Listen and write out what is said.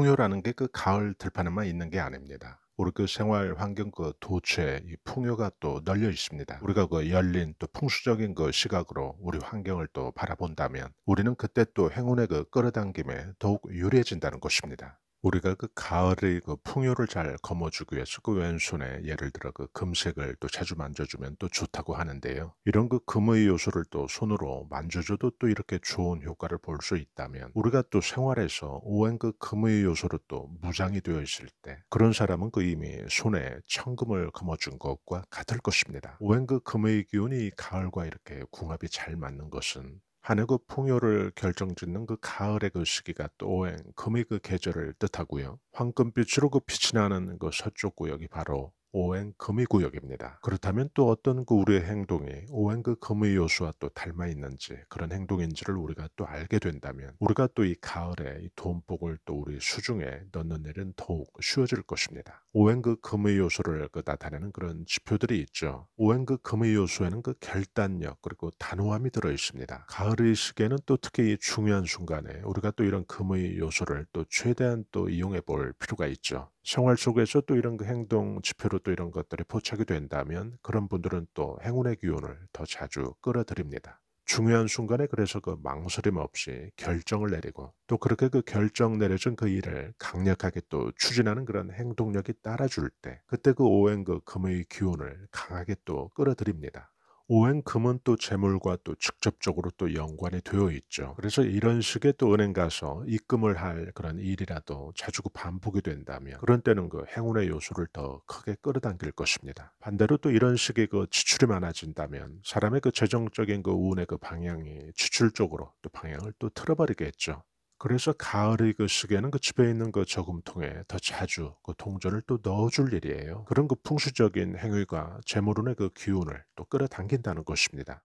풍요라는 게 그 가을 들판에만 있는 게 아닙니다. 우리 그 생활 환경 그 도체 이 풍요가 또 널려 있습니다. 우리가 그 열린 또 풍수적인 그 시각으로 우리 환경을 또 바라본다면 우리는 그때 또 행운의 그 끌어당김에 더욱 유리해진다는 것입니다. 우리가 그 가을의 그 풍요를 잘 거머쥐기 위해서 그 왼손에 예를 들어 그 금색을 또 자주 만져주면 또 좋다고 하는데요. 이런 그 금의 요소를 또 손으로 만져줘도 또 이렇게 좋은 효과를 볼 수 있다면 우리가 또 생활에서 오랜 그 금의 요소로 또 무장이 되어 있을 때 그런 사람은 그 이미 손에 천금을 거머쥔 것과 같을 것입니다. 오랜 그 금의 기운이 가을과 이렇게 궁합이 잘 맞는 것은 한해 그 풍요를 결정짓는 그 가을의 그 시기가 또 오행 금의 그 계절을 뜻하고요. 황금빛으로 그 빛이 나는 그 서쪽 구역이 바로 오행 금의 구역입니다. 그렇다면 또 어떤 그 우리의 행동이 오행 그 금의 요소와 또 닮아 있는지 그런 행동인지를 우리가 또 알게 된다면 우리가 또 이 가을에 이 돈복을 또 우리 수중에 넣는 일은 더욱 쉬워질 것입니다. 오행 그 금의 요소를 그 나타내는 그런 지표들이 있죠. 오행 그 금의 요소에는 그 결단력 그리고 단호함이 들어 있습니다. 가을의 시기에는 또 특히 이 중요한 순간에 우리가 또 이런 금의 요소를 또 최대한 또 이용해 볼 필요가 있죠. 생활 속에서 또 이런 그 행동 지표로 또 이런 것들이 포착이 된다면 그런 분들은 또 행운의 기운을 더 자주 끌어들입니다. 중요한 순간에 그래서 그 망설임 없이 결정을 내리고 또 그렇게 그 결정 내려진 그 일을 강력하게 또 추진하는 그런 행동력이 따라줄 때 그때 그 오행 그 금의 기운을 강하게 또 끌어들입니다. 오행금은 또 재물과 또 직접적으로 또 연관이 되어 있죠. 그래서 이런 식의 또 은행 가서 입금을 할 그런 일이라도 자주 반복이 된다면 그런 때는 그 행운의 요소를 더 크게 끌어당길 것입니다. 반대로 또 이런 식의 그 지출이 많아진다면 사람의 그 재정적인 그 운의 그 방향이 지출 쪽으로 또 방향을 또 틀어버리겠죠. 그래서 가을의 그 숙에는 그 집에 있는 그 저금통에 더 자주 그 동전을 또 넣어줄 일이에요. 그런 그 풍수적인 행위가 제물운의그 기운을 또 끌어당긴다는 것입니다.